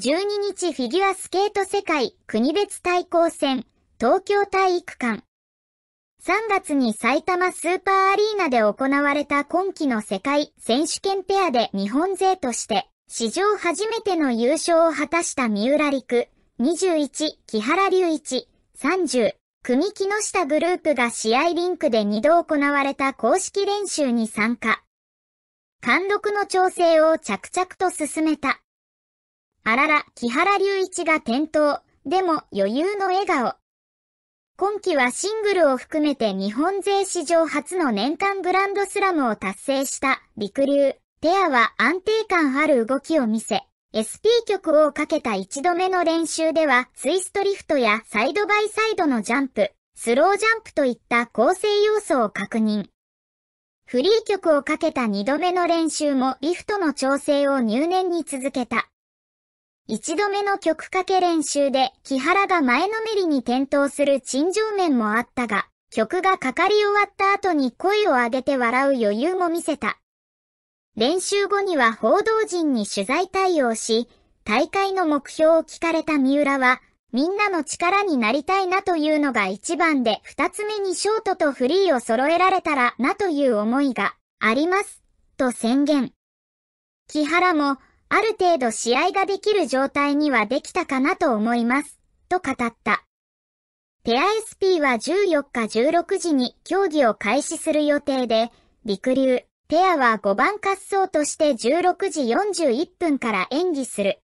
12日フィギュアスケート世界国別対抗戦東京体育館。3月に埼玉スーパーアリーナで行われた今季の世界選手権ペアで日本勢として史上初めての優勝を果たした三浦陸21木原隆一30組木下グループが試合リンクで2度行われた公式練習に参加。貫禄の調整を着々と進めた。木原隆一が転倒。でも余裕の笑顔。今季はシングルを含めて日本勢史上初の年間グランドスラムを達成した陸流。ペアは安定感ある動きを見せ、SP 曲をかけた1度目の練習ではツイストリフトやサイドバイサイドのジャンプ、スロージャンプといった構成要素を確認。フリー曲をかけた2度目の練習もリフトの調整を入念に続けた。一度目の曲かけ練習で木原が前のめりに転倒する陳情面もあったが、曲がかかり終わった後に声を上げて笑う余裕も見せた。練習後には報道陣に取材対応し、大会の目標を聞かれた三浦は、みんなの力になりたいなというのが一番で、二つ目にショートとフリーを揃えられたらなという思いがあります、と宣言。木原も、ある程度試合ができる状態にはできたかなと思います、と語った。ペア SP は14日16時に競技を開始する予定で、陸流、ペアは5番滑走として16時41分から演技する。